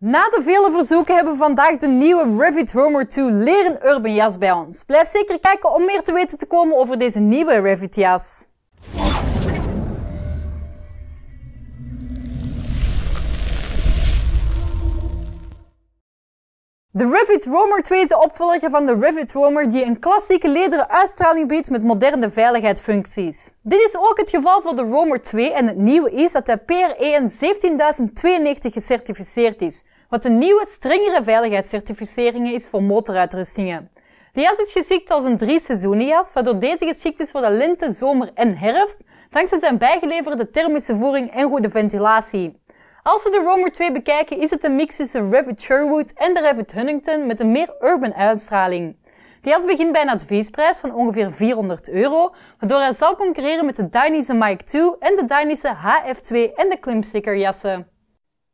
Na de vele verzoeken hebben we vandaag de nieuwe Revit Homer 2 leren urban jas bij ons. Blijf zeker kijken om meer te weten te komen over deze nieuwe Revit jas. De Revit Roamer 2 is de opvolger van de Revit Roamer die een klassieke lederen uitstraling biedt met moderne veiligheidsfuncties. Dit is ook het geval voor de Roamer 2 en het nieuwe is dat hij per 17092 gecertificeerd is, wat een nieuwe strengere veiligheidscertificering is voor motoruitrustingen. De jas is geschikt als een drie seizoenenjas, waardoor deze geschikt is voor de lente, zomer en herfst, dankzij zijn bijgeleverde thermische voering en goede ventilatie. Als we de Roamer 2 bekijken, is het een mix tussen Revit Sherwood en de Revit Huntington met een meer urban uitstraling. Die had begint bij een adviesprijs van ongeveer 400 euro, waardoor hij zal concurreren met de Dynese Mike 2 en de Dynese HF2 en de Klimsticker jassen.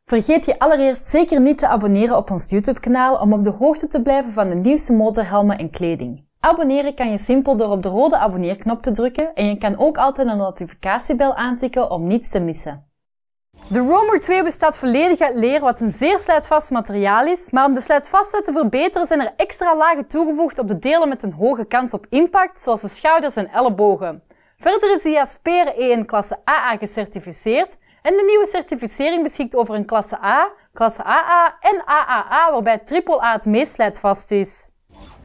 Vergeet je allereerst zeker niet te abonneren op ons YouTube-kanaal om op de hoogte te blijven van de nieuwste motorhelmen en kleding. Abonneren kan je simpel door op de rode abonneerknop te drukken en je kan ook altijd een notificatiebel aantikken om niets te missen. De Roamer 2 bestaat volledig uit leer, wat een zeer slijtvast materiaal is, maar om de slijtvastheid te verbeteren zijn er extra lagen toegevoegd op de delen met een hoge kans op impact, zoals de schouders en ellebogen. Verder is de Jasper E1 klasse AA gecertificeerd en de nieuwe certificering beschikt over een klasse A, klasse AA en AAA, waarbij AAA het meest slijtvast is.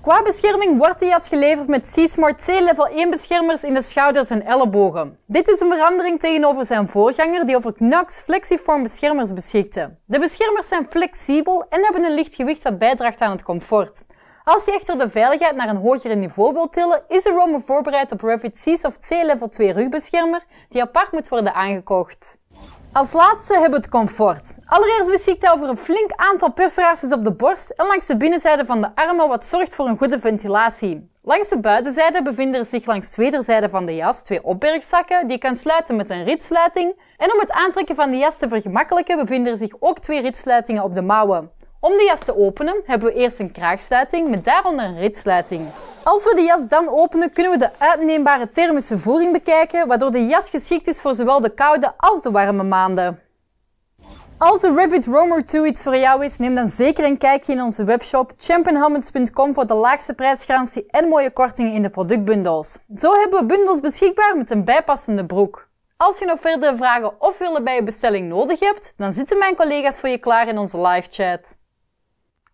Qua bescherming wordt de jas geleverd met C-Smart C Level 1 beschermers in de schouders en ellebogen. Dit is een verandering tegenover zijn voorganger die over Knox Flexiform beschermers beschikte. De beschermers zijn flexibel en hebben een licht gewicht dat bijdraagt aan het comfort. Als je echter de veiligheid naar een hoger niveau wilt tillen, is de Rome voorbereid op Revit C-Soft C Level 2 rugbeschermer die apart moet worden aangekocht. Als laatste hebben we het comfort. Allereerst beschikt hij over een flink aantal perforaties op de borst en langs de binnenzijde van de armen, wat zorgt voor een goede ventilatie. Langs de buitenzijde bevinden zich langs de wederzijde van de jas twee opbergzakken die je kan sluiten met een ritsluiting. En om het aantrekken van de jas te vergemakkelijken bevinden zich ook twee ritsluitingen op de mouwen. Om de jas te openen hebben we eerst een kraagsluiting met daaronder een ritsluiting. Als we de jas dan openen, kunnen we de uitneembare thermische voering bekijken, waardoor de jas geschikt is voor zowel de koude als de warme maanden. Als de Revit Roamer 2 iets voor jou is, neem dan zeker een kijkje in onze webshop championhelmets.com voor de laagste prijsgarantie en mooie kortingen in de productbundels. Zo hebben we bundels beschikbaar met een bijpassende broek. Als je nog verdere vragen of hulp bij je bestelling nodig hebt, dan zitten mijn collega's voor je klaar in onze live chat.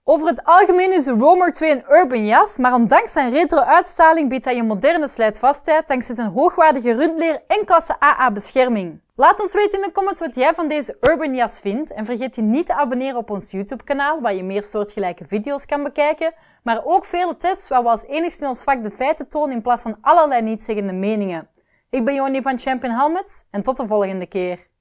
Over het algemeen is de Roamer 2 een urban jas, maar ondanks zijn retro-uitstraling biedt hij een moderne slijtvastheid dankzij zijn hoogwaardige rundleer en klasse AA bescherming. Laat ons weten in de comments wat jij van deze urban jas vindt en vergeet je niet te abonneren op ons YouTube kanaal waar je meer soortgelijke video's kan bekijken, maar ook vele tests waar we als enigste ons vak de feiten tonen in plaats van allerlei nietzeggende meningen. Ik ben Joni van Champion Helmets en tot de volgende keer.